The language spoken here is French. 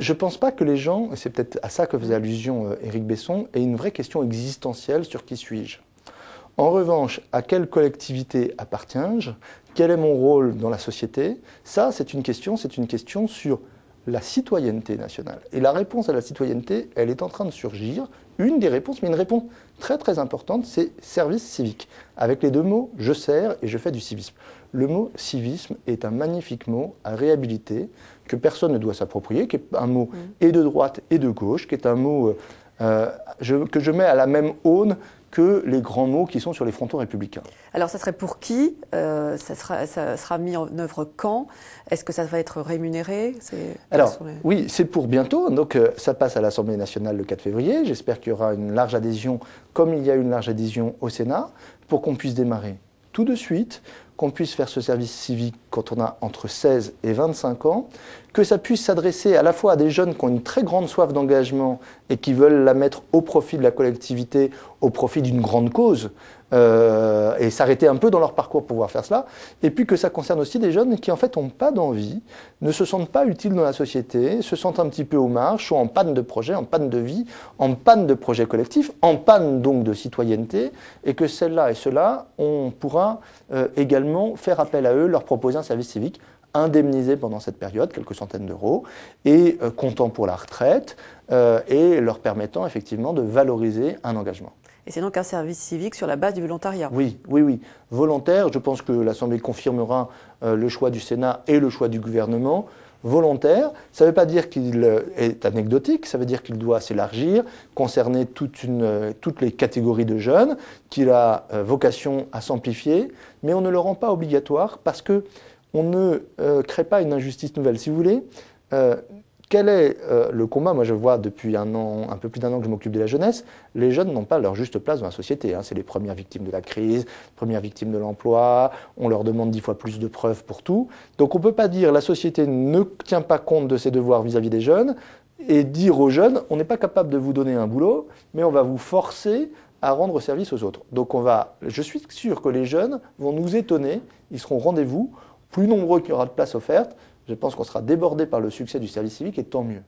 Je ne pense pas que les gens, et c'est peut-être à ça que faisait allusion euh, Éric Besson, aient une vraie question existentielle sur qui suis-je. En revanche, à quelle collectivité appartiens-je Quel est mon rôle dans la société Ça, c'est une question, c'est une question sur la citoyenneté nationale. Et la réponse à la citoyenneté, elle est en train de surgir. Une des réponses, mais une réponse très très importante, c'est service civique. Avec les deux mots, je sers et je fais du civisme. Le mot civisme est un magnifique mot à réhabiliter, que personne ne doit s'approprier, qui est un mot mm. et de droite et de gauche, qui est un mot euh, euh, que je mets à la même aune que les grands mots qui sont sur les frontons républicains. Alors ça serait pour qui euh, ça, sera, mis en œuvre quand Est-ce que ça va être rémunéré Alors oui, c'est pour bientôt. Donc ça passe à l'Assemblée nationale le 4 février. J'espère qu'il y aura une large adhésion, comme il y a une large adhésion au Sénat, pour qu'on puisse démarrer tout de suite, qu'on puisse faire ce service civique quand on a entre 16 et 25 ans, que ça puisse s'adresser à la fois à des jeunes qui ont une très grande soif d'engagement et qui veulent la mettre au profit de la collectivité, au profit d'une grande cause euh, et s'arrêter un peu dans leur parcours pour pouvoir faire cela. Et puis que ça concerne aussi des jeunes qui en fait n'ont pas d'envie, ne se sentent pas utiles dans la société, se sentent un petit peu aux marches, ou en panne de projet, en panne de vie, en panne de projet collectif, en panne donc de citoyenneté, et que celles-là et ceux-là, on pourra euh, également faire appel à eux, leur proposer un service civique indemnisés pendant cette période, quelques centaines d'euros, et euh, comptant pour la retraite, euh, et leur permettant effectivement de valoriser un engagement. Et c'est donc un service civique sur la base du volontariat. Oui, oui, oui. Volontaire, je pense que l'Assemblée confirmera euh, le choix du Sénat et le choix du gouvernement. Volontaire, ça ne veut pas dire qu'il est anecdotique, ça veut dire qu'il doit s'élargir, concerner toutes les catégories de jeunes, qu'il a vocation à s'amplifier, mais on ne le rend pas obligatoire parce que on ne euh, crée pas une injustice nouvelle. Si vous voulez, euh, quel est euh, le combat Moi, je vois depuis un an, un peu plus d'un an que je m'occupe de la jeunesse, les jeunes n'ont pas leur juste place dans la société. Hein. C'est les premières victimes de la crise, premières victimes de l'emploi. On leur demande dix fois plus de preuves pour tout. Donc, on ne peut pas dire la société ne tient pas compte de ses devoirs vis à -vis des jeunes et dire aux jeunes on n'est pas capable de vous donner un boulot, mais on va vous forcer à rendre service aux autres. Donc on va, je suis sûr que les jeunes vont nous étonner, ils seront au rendez-vous, plus nombreux qu'il y aura de places offertes, je pense qu'on sera débordé par le succès du service civique et tant mieux.